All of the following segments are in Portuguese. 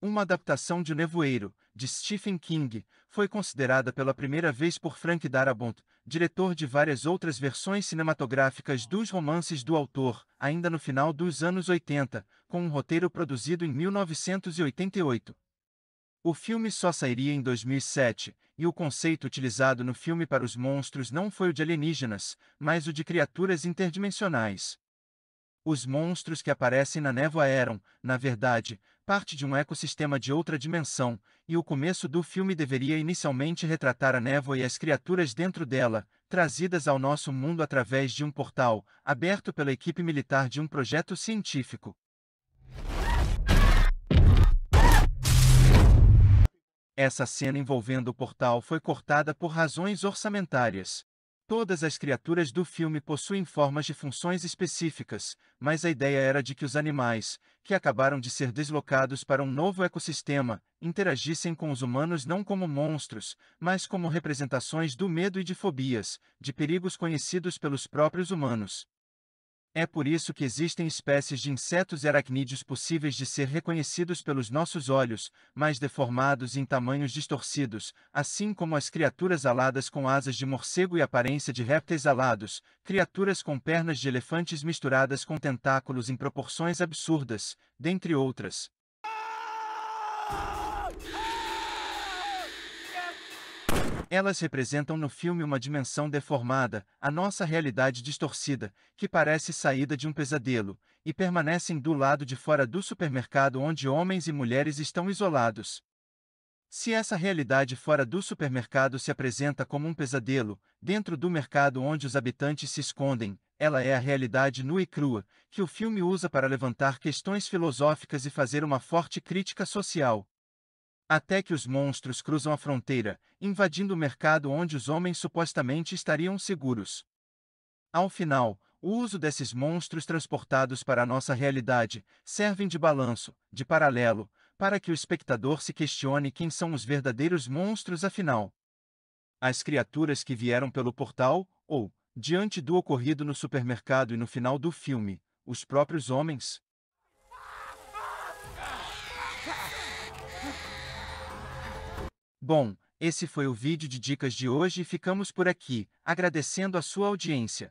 Uma adaptação de Nevoeiro, de Stephen King, foi considerada pela primeira vez por Frank Darabont, diretor de várias outras versões cinematográficas dos romances do autor, ainda no final dos anos 80, com um roteiro produzido em 1988. O filme só sairia em 2007, e o conceito utilizado no filme para os monstros não foi o de alienígenas, mas o de criaturas interdimensionais. Os monstros que aparecem na névoa eram, na verdade, parte de um ecossistema de outra dimensão, e o começo do filme deveria inicialmente retratar a névoa e as criaturas dentro dela, trazidas ao nosso mundo através de um portal, aberto pela equipe militar de um projeto científico. Essa cena envolvendo o portal foi cortada por razões orçamentárias. Todas as criaturas do filme possuem formas de funções específicas, mas a ideia era de que os animais, que acabaram de ser deslocados para um novo ecossistema, interagissem com os humanos não como monstros, mas como representações do medo e de fobias, de perigos conhecidos pelos próprios humanos. É por isso que existem espécies de insetos e aracnídeos possíveis de ser reconhecidos pelos nossos olhos, mas deformados e em tamanhos distorcidos, assim como as criaturas aladas com asas de morcego e aparência de répteis alados, criaturas com pernas de elefantes misturadas com tentáculos em proporções absurdas, dentre outras. Elas representam no filme uma dimensão deformada, a nossa realidade distorcida, que parece saída de um pesadelo, e permanecem do lado de fora do supermercado onde homens e mulheres estão isolados. Se essa realidade fora do supermercado se apresenta como um pesadelo, dentro do mercado onde os habitantes se escondem, ela é a realidade nua e crua, que o filme usa para levantar questões filosóficas e fazer uma forte crítica social. Até que os monstros cruzam a fronteira, invadindo o mercado onde os homens supostamente estariam seguros. Ao final, o uso desses monstros transportados para a nossa realidade servem de balanço, de paralelo, para que o espectador se questione quem são os verdadeiros monstros afinal. As criaturas que vieram pelo portal, ou, diante do ocorrido no supermercado e no final do filme, os próprios homens? Bom, esse foi o vídeo de dicas de hoje e ficamos por aqui, agradecendo a sua audiência.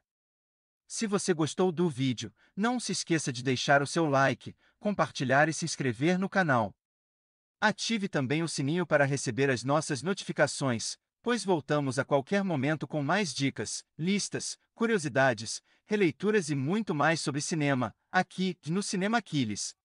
Se você gostou do vídeo, não se esqueça de deixar o seu like, compartilhar e se inscrever no canal. Ative também o sininho para receber as nossas notificações, pois voltamos a qualquer momento com mais dicas, listas, curiosidades, releituras e muito mais sobre cinema, aqui no Cinema Aquiles.